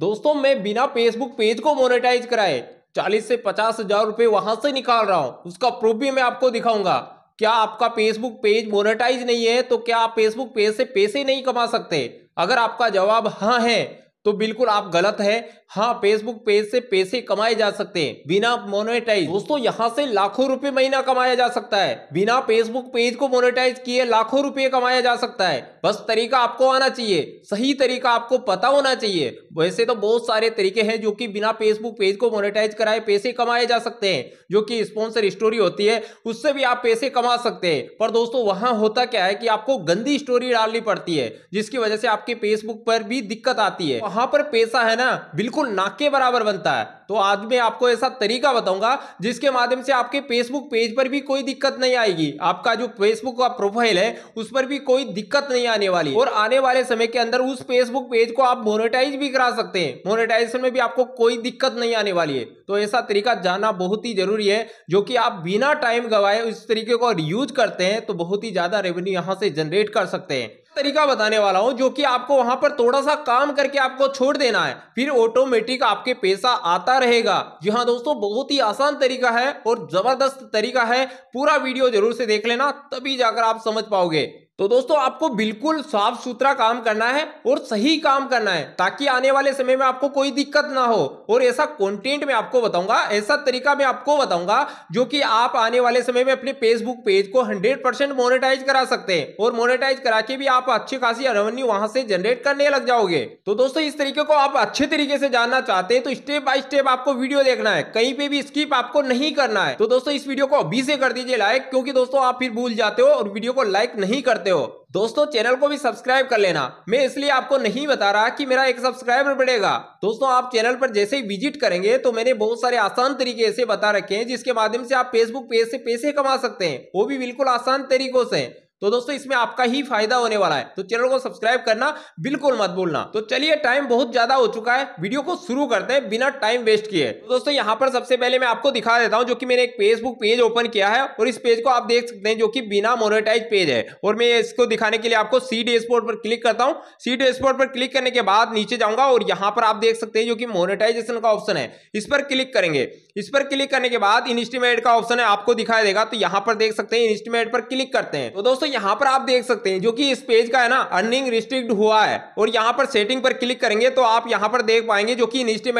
दोस्तों मैं बिना फेसबुक पेज को मोनेटाइज कराए चालीस से पचास हजार रुपए वहां से निकाल रहा हूं उसका प्रूफ भी मैं आपको दिखाऊंगा क्या आपका फेसबुक पेज मोनेटाइज नहीं है तो क्या आप फेसबुक पेज से पैसे नहीं कमा सकते अगर आपका जवाब हाँ है तो बिल्कुल आप गलत है हाँ फेसबुक पेज से पैसे कमाए जा सकते हैं बिना मोनेटाइज दोस्तों यहाँ से लाखों रुपए महीना कमाया जा सकता है बिना फेसबुक पेज को मोनेटाइज किए लाखों रुपए कमाया जा सकता है बस तरीका आपको आना चाहिए सही तरीका आपको पता होना चाहिए वैसे तो बहुत सारे तरीके हैं जो कि बिना फेसबुक पेज को मोनेटाइज कराए पैसे कमाए जा सकते हैं जो कि स्पॉन्सर स्टोरी होती है उससे भी आप पैसे कमा सकते हैं पर दोस्तों वहां होता क्या है कि आपको गंदी स्टोरी डालनी पड़ती है जिसकी वजह से आपके फेसबुक पर भी दिक्कत आती है वहां पर पैसा है ना बिल्कुल बिल्कुल नाक के बराबर बनता है तो आज मैं आपको ऐसा तरीका बताऊंगा जिसके माध्यम से आपके फेसबुक पेज पर भी कोई दिक्कत नहीं आएगी आपका जो फेसबुक का प्रोफाइल है उस पर भी कोई दिक्कत नहीं आने वाली और आने वाले समय के अंदर उस फेसबुक पेज को आप मोनेटाइज भी करा सकते हैं मोनेटाइजेशन में भी आपको कोई दिक्कत नहीं आने वाली है तो ऐसा तरीका जानना बहुत ही जरूरी है जो कि आप बिना टाइम गवाए उस तरीके को यूज करते हैं तो बहुत ही ज्यादा रेवेन्यू यहां से जनरेट कर सकते हैं तरीका बताने वाला हूं जो कि आपको वहां पर थोड़ा सा काम करके आपको छोड़ देना है फिर ऑटोमेटिक आपके पैसा आता रहेगा जी हाँ दोस्तों बहुत ही आसान तरीका है और जबरदस्त तरीका है पूरा वीडियो जरूर से देख लेना तभी जाकर आप समझ पाओगे तो दोस्तों आपको बिल्कुल साफ सुथरा काम करना है और सही काम करना है ताकि आने वाले समय में आपको कोई दिक्कत ना हो और ऐसा कंटेंट मैं आपको बताऊंगा ऐसा तरीका मैं आपको बताऊंगा जो कि आप आने वाले समय में अपने फेसबुक पेज को 100 परसेंट मोनिटाइज करा सकते हैं और मोनिटाइज करा के भी आप अच्छी खासी रेवेन्यू वहां से जनरेट करने लग जाओगे तो दोस्तों इस तरीके को आप अच्छे तरीके से जानना चाहते हैं तो स्टेप बाय स्टेप आपको वीडियो देखना है कहीं पे भी स्कीप आपको नहीं करना है तो दोस्तों इस वीडियो को अभी से कर दीजिए लाइक क्योंकि दोस्तों आप फिर भूल जाते हो और वीडियो को लाइक नहीं करते करते हो दोस्तों चैनल को भी सब्सक्राइब कर लेना मैं इसलिए आपको नहीं बता रहा कि मेरा एक सब्सक्राइबर बढ़ेगा दोस्तों आप चैनल पर जैसे ही विजिट करेंगे तो मैंने बहुत सारे आसान तरीके ऐसे बता रखे हैं जिसके माध्यम से आप फेसबुक पेज से पैसे कमा सकते हैं वो भी बिल्कुल आसान तरीकों से तो दोस्तों इसमें आपका ही फायदा होने वाला है तो चैनल को सब्सक्राइब करना बिल्कुल मत भूलना तो चलिए टाइम बहुत ज्यादा हो चुका है वीडियो को शुरू करते हैं बिना टाइम वेस्ट किए तो दोस्तों यहाँ पर सबसे पहले मैं आपको दिखा देता हूँ जो कि मैंने एक फेसबुक पेज ओपन किया है और इस पेज को आप देख सकते हैं जो की बिना मोनिटाइज पेज है और मैं इसको दिखाने के लिए आपको सी डैशबोर्ड पर क्लिक करता हूँ सी डैशबोर्ड पर क्लिक करने के बाद नीचे जाऊंगा और यहाँ पर आप देख सकते हैं जो कि मोनिटाइजेशन का ऑप्शन है इस पर क्लिक करेंगे इस पर क्लिक करने के बाद इंस्टीमेट का ऑप्शन है आपको दिखाई देगा तो यहाँ पर देख सकते हैं इंस्टीमेट पर क्लिक करते हैं तो दोस्तों दोस्तों यहां पर आप देख सकते हैं जो कि इस पेज का है ना अर्निंग रिस्ट्रिक्ट हुआ है और यहां पर सेटिंग पर क्लिक करेंगे तो आप यहां पर देख पाएंगे जो कि इनस्टीम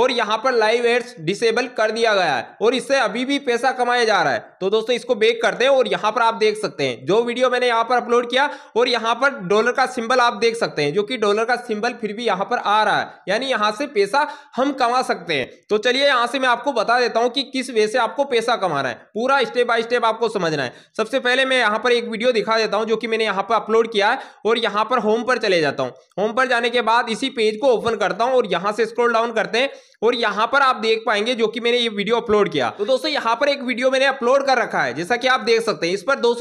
और यहां पर लाइव एड्स डिसेबल कर दिया गया है और इससे अभी भी पैसा कमाया जा रहा है तो दोस्तों इसको बेक करते हैं और यहां पर आप देख सकते हैं जो वीडियो मैंने यहां पर अपलोड किया और यहां पर डॉलर का सिंबल आप देख सकते हैं जो कि डॉलर का सिंबल फिर भी यहां पर आ रहा है यानी यहां से पैसा हम कमा सकते हैं तो चलिए यहां से मैं आपको बता देता हूं कि किस वे से आपको पैसा कमाना है पूरा स्टेप बाय स्टेप आपको समझना है सबसे पहले मैं यहां पर एक वीडियो वीडियो दिखा देता हूँ जो कि मैंने यहाँ पर अपलोड किया है और यहाँ पर होम पर चले जाता हूँ होम पर जाने के बाद इसी पेज को ओपन करता हूँ और यहाँ से स्क्रोल डाउन करते हैं और यहाँ पर आप देख पाएंगे जो कि मैंने ये वीडियो अपलोड किया तो दोस्तों यहाँ पर एक वीडियो मैंने अपलोड कर रखा है जैसा कि आप देख सकते हैं इस पर दो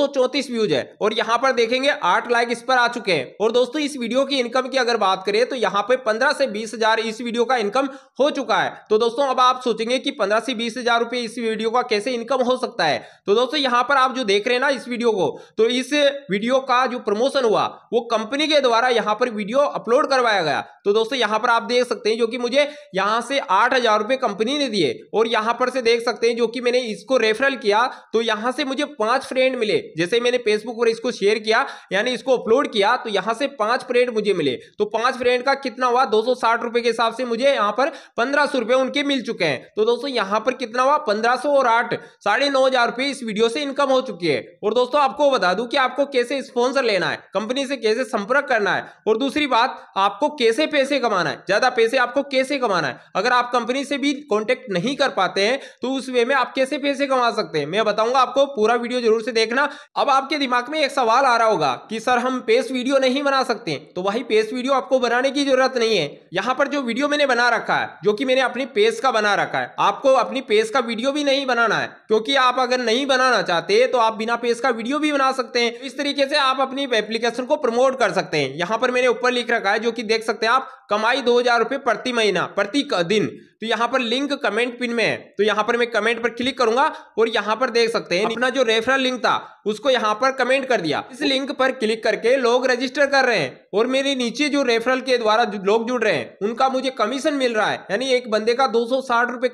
व्यूज है और यहां पर देखेंगे आठ लाइक इस पर आ चुके हैं और दोस्तों इस वीडियो की इनकम की अगर बात करें तो यहाँ पे पंद्रह से बीस हजार इस वीडियो का इनकम हो चुका है तो दोस्तों अब आप सोचेंगे कि पंद्रह से बीस हजार रुपए इस वीडियो का कैसे इनकम हो सकता है तो दोस्तों यहाँ पर आप जो देख रहे हैं ना इस वीडियो को तो इस वीडियो का जो प्रमोशन हुआ वो कंपनी के द्वारा यहाँ पर वीडियो अपलोड करवाया गया तो दोस्तों यहाँ पर आप देख सकते हैं जो कि मुझे यहाँ से आठ हजार रुपए कंपनी ने दिए और यहां पर से देख सकते हैं जो कि मैंने इसको रेफरल किया तो यहां से मुझे पांच फ्रेंड मिले जैसे मैंने फेसबुक पर इसको शेयर किया यानी इसको अपलोड किया तो यहां से पांच फ्रेंड मुझे मिले तो पांच फ्रेंड का कितना हुआ दो रुपए के हिसाब से मुझे यहां पर पंद्रह रुपए उनके मिल चुके हैं तो दोस्तों यहां पर कितना हुआ पंद्रह और आठ साढ़े नौ हजार रुपये इस वीडियो से इनकम हो चुकी है और दोस्तों आपको बता दूं कि आपको कैसे स्पॉन्सर लेना है कंपनी से कैसे संपर्क करना है और दूसरी बात आपको कैसे पैसे कमाना है ज्यादा पैसे आपको कैसे कमाना है अगर आप कंपनी से भी कॉन्टेक्ट नहीं कर पाते हैं तो उस वे में आप कैसे पैसे कमा सकते हैं मैं बताऊंगा आपको पूरा वीडियो जरूर से देखना अब आपके दिमाग में एक सवाल आ रहा होगा कि सर हम पेस वीडियो नहीं बना सकते तो वही पेस वीडियो आपको बनाने की जरूरत नहीं है यहाँ पर जो वीडियो मैंने बना रखा है जो कि मैंने अपनी पेस का बना रखा है आपको अपनी पेस का वीडियो भी नहीं बनाना है क्योंकि आप अगर नहीं बनाना चाहते तो आप बिना पेस का वीडियो भी बना सकते हैं इस तरीके से आप अपनी एप्लीकेशन को प्रमोट कर सकते हैं यहाँ पर मैंने ऊपर लिख रखा है जो कि देख सकते हैं आप कमाई दो हजार रुपए प्रति महीना प्रति दिन पिन तो यहां पर लिंक कमेंट पिन में है तो यहां पर मैं कमेंट पर क्लिक करूंगा और यहां पर देख सकते हैं अपना जो रेफरल लिंक था उसको यहां पर कमेंट कर दिया इस लिंक पर क्लिक करके लोग रजिस्टर कर रहे हैं और मेरे नीचे जो रेफरल के द्वारा लोग जुड़ रहे हैं उनका मुझे कमीशन मिल रहा है यानी एक बंदे का दो सौ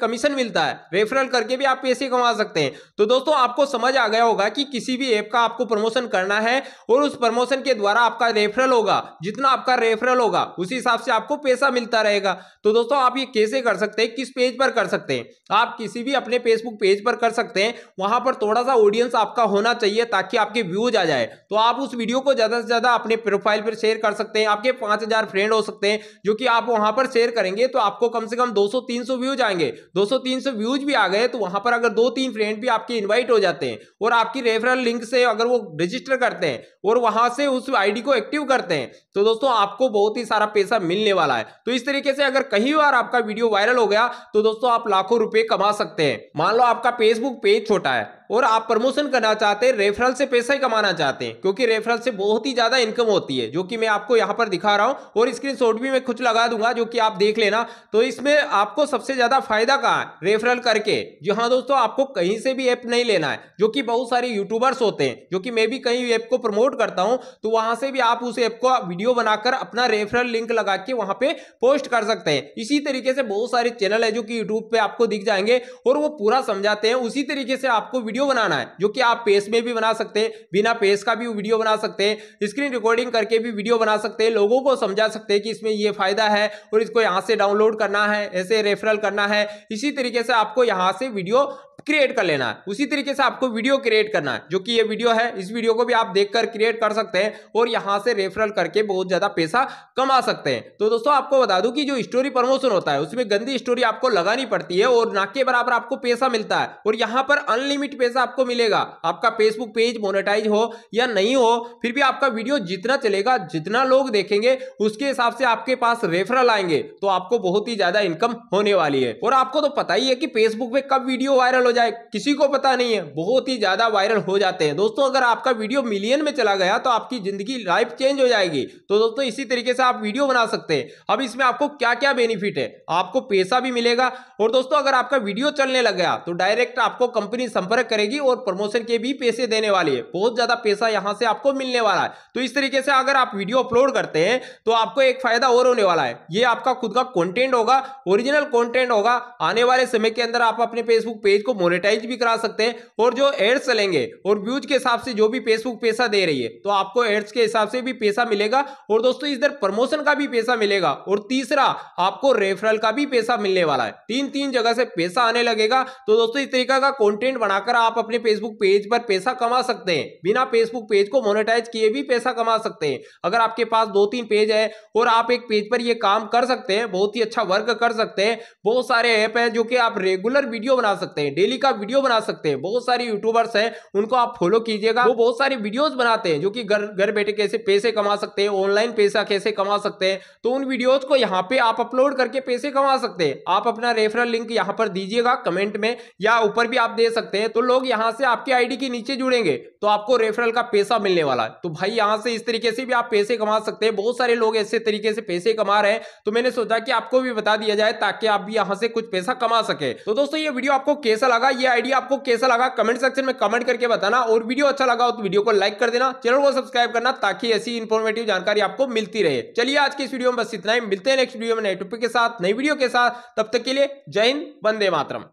कमीशन मिलता है रेफरल करके भी आप पैसे कमा सकते हैं तो दोस्तों आपको समझ आ गया होगा कि किसी भी ऐप का आपको प्रमोशन करना है और उस प्रमोशन के द्वारा आपका रेफरल होगा जितना आपका रेफरल होगा उसी हिसाब से आपको पैसा मिलता रहेगा तो दोस्तों आप ये कैसे कर सकते हैं किस पेज पर कर सकते हैं आप किसी भी अपने फेसबुक पेज पर कर सकते हैं वहां पर थोड़ा सा ऑडियंस आपका होना चाहिए ताकि आपके व्यूज आ जाए तो आप उस वीडियो को ज्यादा से ज्यादा अपने प्रोफाइल पर शेयर कर कर सकते हैं आपके पांच हजार फ्रेंड हो सकते हैं जो कि आप वहां पर शेयर करेंगे तो आपको कम से कम 200-300 व्यूज आएंगे 200-300 व्यूज भी आ गए तो वहां पर अगर दो तीन फ्रेंड भी आपके इन्वाइट हो जाते हैं और आपकी रेफरल लिंक से अगर वो रजिस्टर करते हैं और वहां से उस आई को एक्टिव करते हैं तो दोस्तों आपको बहुत ही सारा पैसा मिलने वाला है तो इस तरीके से अगर कहीं बार आपका वीडियो वायरल हो गया तो दोस्तों आप लाखों रुपए कमा सकते हैं मान लो आपका फेसबुक पेज छोटा है और आप प्रमोशन करना चाहते हैं रेफरल से पैसा ही कमाना चाहते हैं क्योंकि रेफरल से बहुत ही ज़्यादा इनकम होती है जो कि मैं आपको यहाँ पर दिखा रहा हूं और स्क्रीन भी मैं कुछ लगा दूंगा जो कि आप देख लेना तो इसमें आपको सबसे ज़्यादा फायदा कहाँ रेफरल करके जी हाँ दोस्तों आपको कहीं से भी ऐप नहीं लेना है जो कि बहुत सारे यूट्यूबर्स होते हैं जो कि मैं भी कहीं ऐप को प्रमोट करता हूँ तो वहां से भी आप उस ऐप को वीडियो बनाकर अपना रेफरल लिंक लगा के वहां पर पोस्ट कर सकते हैं इसी तरीके से बहुत सारे चैनल है जो कि यूट्यूब पे आपको दिख जाएंगे और वो पूरा समझाते हैं उसी तरीके से आपको वीडियो वीडियो बनाना है जो कि आप पेस में भी बना सकते हैं बिना पेस का भी वीडियो बना सकते हैं स्क्रीन रिकॉर्डिंग करके भी वीडियो बना सकते हैं लोगों को समझा सकते हैं कि इसमें ये फायदा है और इसको यहाँ से डाउनलोड करना है ऐसे रेफरल करना है इसी तरीके से आपको यहाँ से वीडियो क्रिएट कर लेना है उसी तरीके से आपको वीडियो क्रिएट करना है जो कि ये वीडियो है इस वीडियो को भी आप देखकर क्रिएट कर सकते हैं और यहाँ से रेफरल करके बहुत ज़्यादा पैसा कमा सकते हैं तो दोस्तों आपको बता दूं कि जो स्टोरी प्रमोशन होता है उसमें गंदी स्टोरी आपको लगानी पड़ती है और ना के बराबर आपको पैसा मिलता है और यहाँ पर अनलिमिट पैसा आपको मिलेगा आपका फेसबुक पेज मोनेटाइज हो या नहीं हो फिर भी आपका वीडियो जितना चलेगा जितना लोग देखेंगे उसके हिसाब से आपके पास रेफरल आएंगे तो आपको बहुत ही ज़्यादा इनकम होने वाली है और आपको तो पता ही है कि फेसबुक पे कब वीडियो वायरल हो जाए किसी को पता नहीं है बहुत ही ज़्यादा वायरल हो जाते हैं दोस्तों अगर आपका वीडियो मिलियन में चला गया तो आपकी ज़िंदगी लाइफ चेंज हो जाएगी तो दोस्तों इसी तरीके से आप वीडियो बना सकते हैं अब इसमें आपको क्या क्या बेनिफिट है आपको पैसा भी मिलेगा और दोस्तों अगर आपका वीडियो चलने लग गया तो डायरेक्ट आपको कंपनी संपर्क करेगी और प्रमोशन के भी पैसे देने वाली है बहुत ज़्यादा पैसा यहाँ से आपको मिलने वाला है तो इस तरीके से अगर आप वीडियो अपलोड करते हैं तो आपको एक फ़ायदा और होने वाला है ये आपका खुद का कॉन्टेंट होगा ओरिजिनल कॉन्टेंट होगा आने वाले समय के अंदर आप अपने फेसबुक पेज को मोनेटाइज भी करा सकते हैं और जो एड्स चलेंगे और व्यूज के हिसाब से जो भी फेसबुक पैसा दे रही है तो आपको एड्स के हिसाब से भी पैसा मिलेगा और दोस्तों इधर प्रमोशन का भी पैसा मिलेगा और तीसरा आपको रेफरल का भी पैसा मिलने वाला है तीन तीन जगह से पैसा आने लगेगा तो दोस्तों इस तरीका का कॉन्टेंट बनाकर आप अपने फेसबुक पेज पर पैसा कमा सकते हैं बिना फेसबुक पेज को मोनेटाइज किए भी पैसा कमा सकते हैं अगर आपके पास दो तीन पेज है और आप एक पेज पर यह काम कर सकते हैं बहुत ही अच्छा वर्क कर सकते हैं बहुत सारे ऐप है जो कि आप रेगुलर वीडियो बना सकते हैं डेली डेली का वीडियो बना सकते हैं बहुत सारे यूट्यूबर्स हैं उनको आप फॉलो कीजिएगा वो बहुत सारे वीडियोस बनाते हैं जो कि घर घर बैठे कैसे पैसे कमा सकते हैं ऑनलाइन पैसा कैसे कमा सकते हैं तो उन वीडियोज को यहाँ पे आप अपलोड करके पैसे कमा सकते हैं आप अपना रेफरल लिंक यहाँ पर दीजिएगा कमेंट में या ऊपर भी आप दे सकते हैं तो लोग यहाँ से आपकी आईडी के नीचे जुड़ेंगे तो आपको रेफरल का पैसा मिलने वाला है तो भाई यहाँ से इस तरीके से भी आप पैसे कमा सकते हैं बहुत सारे लोग ऐसे तरीके से पैसे कमा रहे हैं तो मैंने सोचा कि आपको भी बता दिया जाए ताकि आप भी यहाँ से कुछ पैसा कमा सके तो दोस्तों ये वीडियो आपको कैसा लगा लगा ये आइडिया आपको कैसा लगा कमेंट सेक्शन में कमेंट करके बताना और वीडियो अच्छा लगा हो तो वीडियो को लाइक कर देना चैनल को सब्सक्राइब करना ताकि ऐसी इन्फॉर्मेटिव जानकारी आपको मिलती रहे चलिए आज के इस वीडियो में बस इतना ही मिलते हैं नेक्स्ट वीडियो में नए टॉपिक के साथ नई वीडियो के साथ तब तक के लिए जय हिंद वंदे मातरम